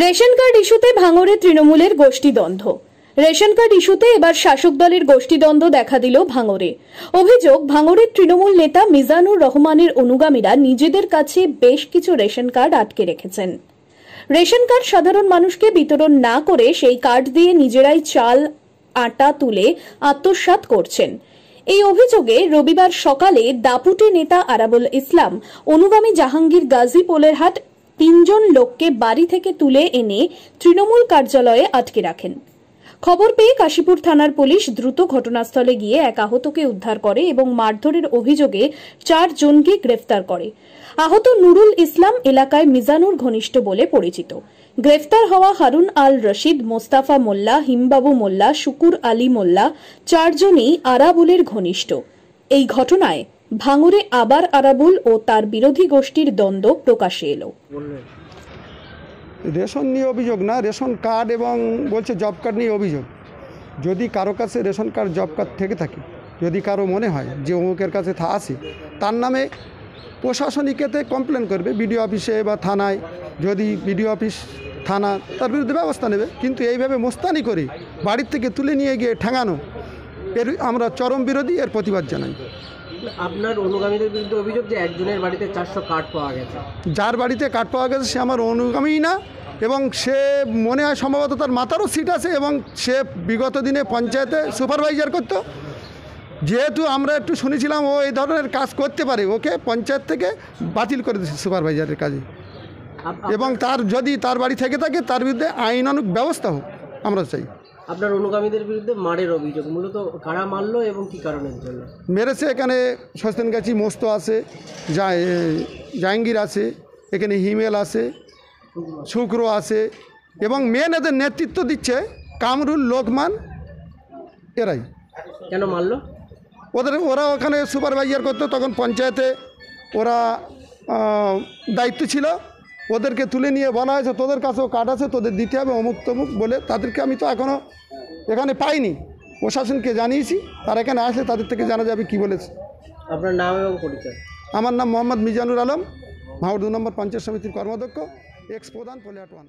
ration card ইস্যুতে ভাঙড়ে তৃণমূলের গোষ্ঠীদ্বন্দ্ব রেশন কার্ড ইস্যুতে এবার শাসক দলের গোষ্ঠীদ্বন্দ্ব দেখা দিল ভাঙড়ে অভিযোগ ভাঙড়ের তৃণমূল নেতা মিজানুর রহমানের অনুগামীরা নিজেদের কাছে বেশ কিছু রেশন কার্ড আটকে রেখেছেন রেশন কার্ড সাধারণ মানুষকে বিতরণ না করে সেই কার্ড দিয়ে নিজেরাই চাল আটা তুলে আত্মসাত করছেন এই অভিযোগে রবিবার সকালে দাপুটে নেতা আরাবুল ইসলাম অনুগামী জাহাঙ্গীর গাজী পোলেরহাট তিনজন লোককে বাড়ি থেকে তুলে এনে তৃণমূল কার্যালয়ে আটকে রাখেন খবর পেয়ে কাশীপুর থানার পুলিশ দ্রুত ঘটনাস্থলে গিয়ে এক আহতকে উদ্ধার করে এবং মারধরের অভিযোগে চার জনকে গ্রেফতার করে আহত নুরুল ইসলাম এলাকায় মিজানুর ঘনিষ্ঠ বলে পরিচিত গ্রেফতার হওয়া হারুন আল রশিদ মোস্তাফা মোল্লা হিমবাবু মোল্লা শুকুর আলী মোল্লা চারজনই আরাবুলের ঘনিষ্ঠ এই ঘটনায় ভাঙুরে আবার আরাবুল ও তার বিরোধী গোষ্ঠীর দ্বন্দ্ব প্রকাশে এলো রেশন নিয়ে অভিযোগ না রেশন কার্ড এবং বলছে জব কার্ড নিয়ে অভিযোগ যদি কারো কাছে রেশন কার্ড জব কার্ড থেকে থাকে যদি কারো মনে হয় যে অমুকের কাছে থা আছে তার নামে প্রশাসনিকেতে কমপ্লেন করবে বিডিও অফিসে বা থানায় যদি বিডিও অফিস থানা তার বিরুদ্ধে ব্যবস্থা নেবে কিন্তু এইভাবে মোস্তানি করে বাড়ির থেকে তুলে নিয়ে গিয়ে ঠেঙানো এর আমরা চরম বিরোধী এর প্রতিবাদ জানাই আপনার অনুগামীদের বিরুদ্ধে অভিযোগ যে একজনের বাড়িতে চারশো পাওয়া গেছে যার বাড়িতে কাঠ পাওয়া গেছে সে আমার অনুগামী না এবং সে মনে হয় সম্ভবত তার মাথারও সিট আছে এবং সে বিগত দিনে পঞ্চায়েতে সুপারভাইজার করতো যেহেতু আমরা একটু শুনেছিলাম ও এই ধরনের কাজ করতে পারে ওকে পঞ্চায়েত থেকে বাতিল করে দিয়েছে সুপারভাইজারের কাজে এবং তার যদি তার বাড়ি থেকে থাকে তার বিরুদ্ধে আইনানুক ব্যবস্থা হোক আমরা চাই আপনার অনুগামীদের বিরুদ্ধে মারের অভিযোগ মূলত কারা মারলো এবং কি কারণের জন্য মেরেছে এখানে সস্তেন গাছি মোস্ত আছে জাহাঙ্গীর আছে এখানে হিমেল আছে শুক্র আছে এবং মেন এদের নেতৃত্ব দিচ্ছে কামরুল লোকমান এরাই কেন মারল ওদের ওরা ওখানে সুপারভাইজার করতো তখন পঞ্চায়েতে ওরা দায়িত্ব ছিল ওদেরকে তুলে নিয়ে বলা হয়েছে তোদের কাছেও কার্ড আছে তোদের দিতে হবে অমুক তমুক বলে তাদেরকে আমি তো এখনও এখানে পাইনি প্রশাসনকে জানিয়েছি তারা এখানে আসলে তাদের থেকে জানা যাবে কি বলেছে আপনার নাম এবং পরিচয় আমার নাম মোহাম্মদ মিজানুর আলম ভাওড় দু নম্বর পঞ্চায়েত সমিতির কর্মাধ্যক্ষ এক্স প্রধান পোলিয়াট ওয়ান